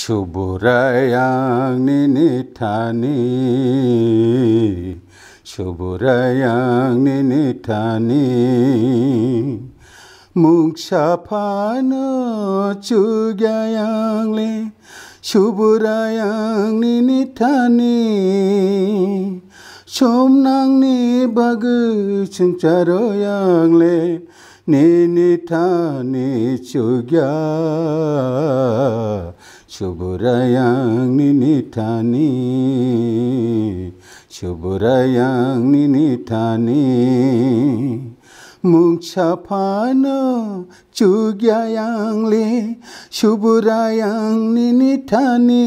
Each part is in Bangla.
শুভরায়াংনি ঠানি শুভরায়াংনি ঠানি মুখ সাফানো চুগায়াংলে শুভরায়াংনি ঠানি সোমনাংনি বাগ সংসারয়াংলে নিনি ঠানি शुभुरयाङ्नि निठानि शुभुरयाङ्नि निठानि মুখ ছাফানো চুগ্যায়াংলে শুভরায়াং নিঠানি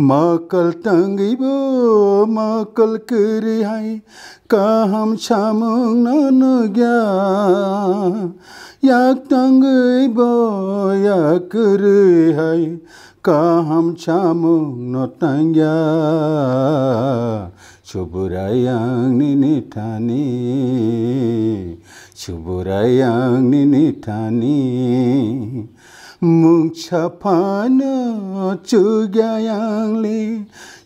मकल तङ्गिबो मकल कुरिहाइ कहम छामुङ ननुग्या याक तङ्गिबो याक कुरिहाइ कहम छामुङ नतङ्ग्या सुबुराई आंनि निथानि सुबुराई आंनि निथानि मुक्षफानो चुगायाङले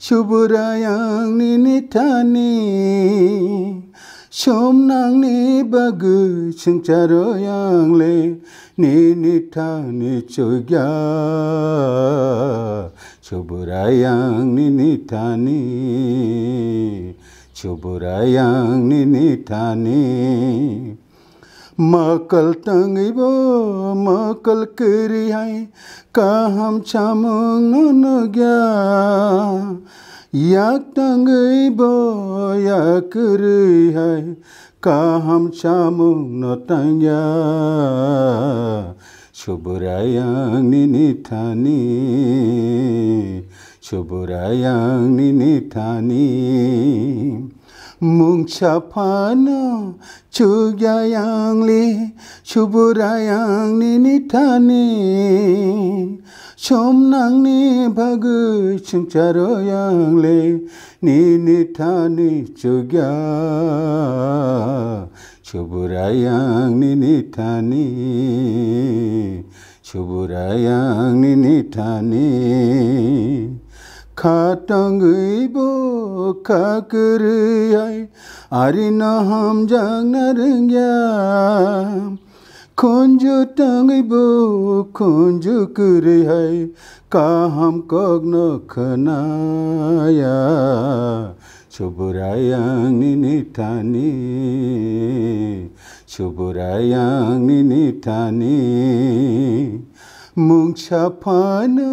सुबुरायाङनि निथाने सोमनाङने बगु संसारोयाङले ने निथाने चुग्या सुबुरायाङनि निथाने सुबुरायाङनि निथाने मकल बो मकल करिहाई कहम छामुंग नग्या याक तंगिबो याक रिहाई कहम छामुंग नतंग्या थानी निथानि शुभरायांगनि निथानि 뭉쳐파노 주야양리 주부라양리 니타니 솜낭니 바그 춤자로양리 니니타니 주야 주부라양리 니타니 주부라양리 니타니 가땅의보 রক্ষা করিয়াই আরি নহম জাগনারঙ্গা খঞ্জ টাঙিব খঞ্জ করিয়াই কাহাম কগ্ন খনায়া শুভরায়াংনি নিঠানি শুভরায়াংনি নিঠানি মুংসা ফানা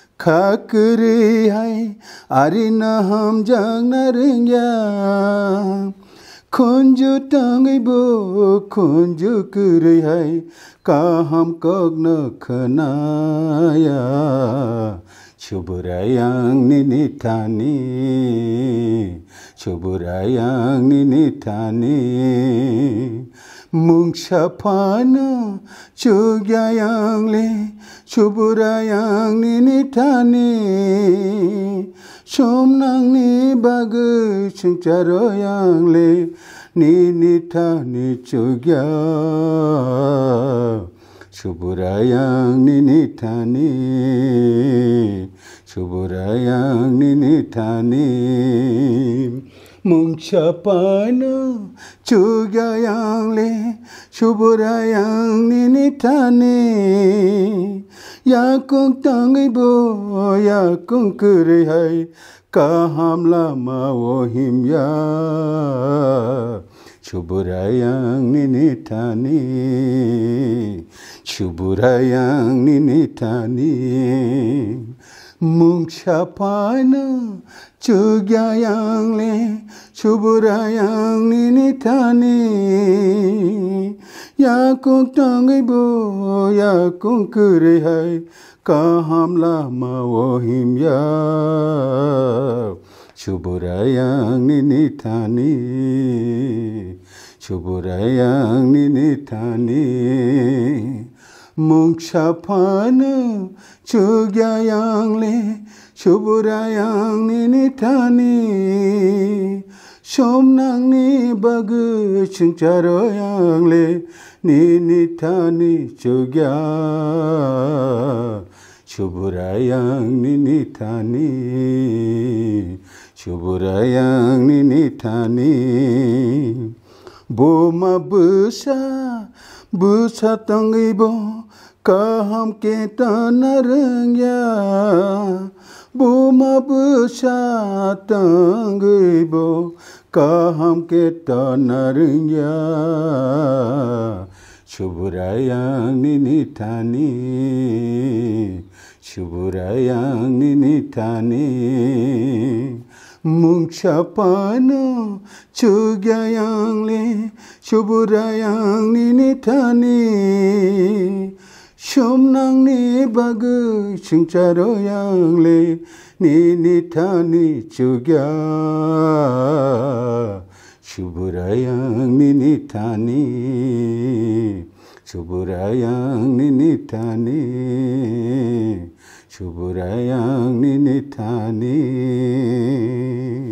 खकरी है अरे न हम जंग नरिंग्या खुंजु टंगबो खुंजु कुरी है का हम कग न खनाया শুভরায়াংনি নিঠানি শুভরায়াংনি নিঠানি মুংসাফানা চুগায়াংলে শুভরায়াংনি নিঠানি সোমনাংনি বাগু সংসারয়াংলে নিঠানি চুগা सुबुरायांनि निथानि सुबुरायांनि निथानि मुंसा पानो चुगायांले सुबुरायांनि निथानि याकं ताङैबो याकं कुरैहाय काहाम लामा अहिम या শুভরায়াং নিনিঠানি শুভরায়াং নিনিঠানি মুংসা পায়না চুগ্যায়াংলে শুভরায়াং নিনিঠানি ইয়াকুং টাঙ্গিব ইয়াকুং কুরে হাই কাহামলা মাওহিম ইয়া শুভরায়াং নিনিঠানি सुबुरायांनि निथानि मुंसाफानो सुग्यायांले सुबुरायांनि निथानि समनांनि बागो संसारायांले निनिथानि सुग्या सुबुरायांनि निथानि सुबुरायांनि निथानि boma busa busa tangibo kaham ketanarangya boma busa tangibo kaham ketanarangya शुभरायां निनिठाने शुभरायां निनिठाने mungshapano chugyayang le shuburayang ni nitani shomnang ni bagu shungcharoyang le ni nitani chugya shuburayang ni nitani shuburayang ni nitani शुभुरयां